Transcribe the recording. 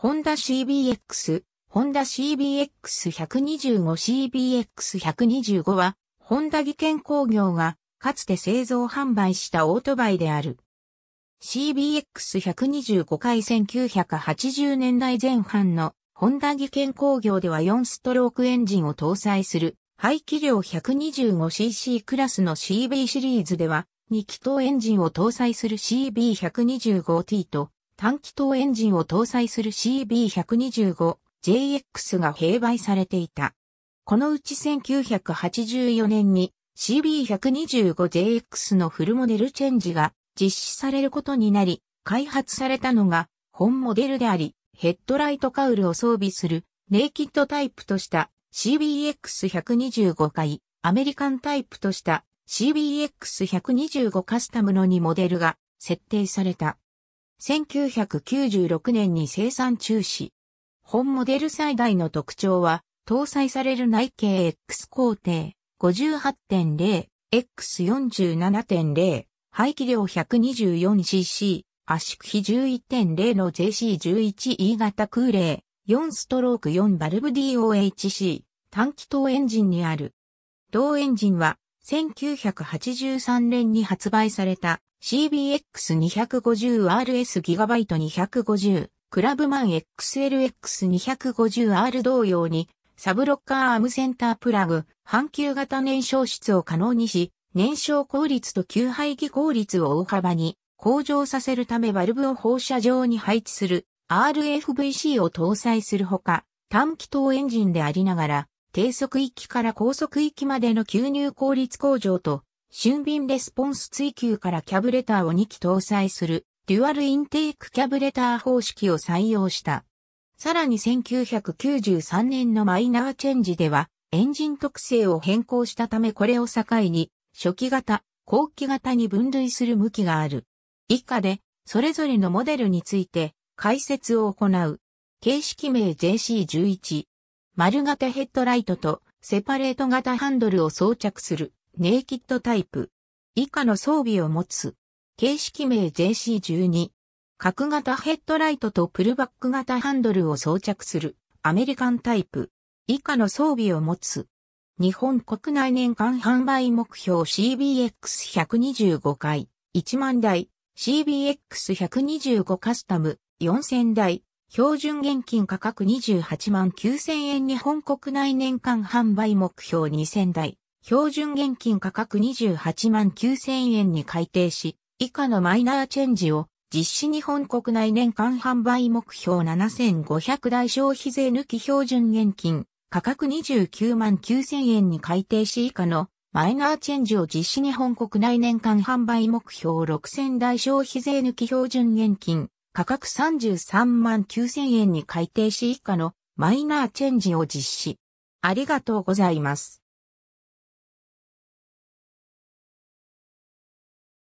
ホンダ CBX、ホンダ CBX125CBX125 は、ホンダ技研工業が、かつて製造販売したオートバイである。CBX125 回1980年代前半の、ホンダ技研工業では4ストロークエンジンを搭載する、排気量 125cc クラスの CB シリーズでは、2気筒エンジンを搭載する CB125T と、短気筒エンジンを搭載する CB125JX が併売されていた。このうち1984年に CB125JX のフルモデルチェンジが実施されることになり、開発されたのが本モデルであり、ヘッドライトカウルを装備するネイキッドタイプとした CBX125 回、アメリカンタイプとした CBX125 カスタムの2モデルが設定された。1996年に生産中止。本モデル最大の特徴は、搭載される内径 X 工程58.0、X47.0、排気量 124cc、圧縮比11.0の JC11E 型空冷、4ストローク4バルブ DOHC、短気筒エンジンにある。同エンジンは、1983年に発売された CBX250RS GB250、クラブマン XLX250R 同様に、サブロッカーアームセンタープラグ、半球型燃焼室を可能にし、燃焼効率と給排気効率を大幅に向上させるためバルブを放射状に配置する RFVC を搭載するほか、短気筒エンジンでありながら、低速域から高速域までの吸入効率向上と俊敏レスポンス追求からキャブレターを2機搭載するデュアルインテークキャブレター方式を採用した。さらに1993年のマイナーチェンジではエンジン特性を変更したためこれを境に初期型、後期型に分類する向きがある。以下でそれぞれのモデルについて解説を行う。形式名 JC11。丸型ヘッドライトとセパレート型ハンドルを装着する。ネイキッドタイプ。以下の装備を持つ。形式名 JC12。角型ヘッドライトとプルバック型ハンドルを装着する。アメリカンタイプ。以下の装備を持つ。日本国内年間販売目標 CBX125 回、1万台、CBX125 カスタム、4000台、標準現金価格28万9000円日本国内年間販売目標2000台、標準現金価格28万9000円に改定し、以下のマイナーチェンジを実施日本国内年間販売目標7500台消費税抜き標準現金価格29万9000円に改定し以下のマイナーチェンジを実施日本国内年間販売目標6000台消費税抜き標準現金価格33万9000円に改定し以下のマイナーチェンジを実施。ありがとうございます。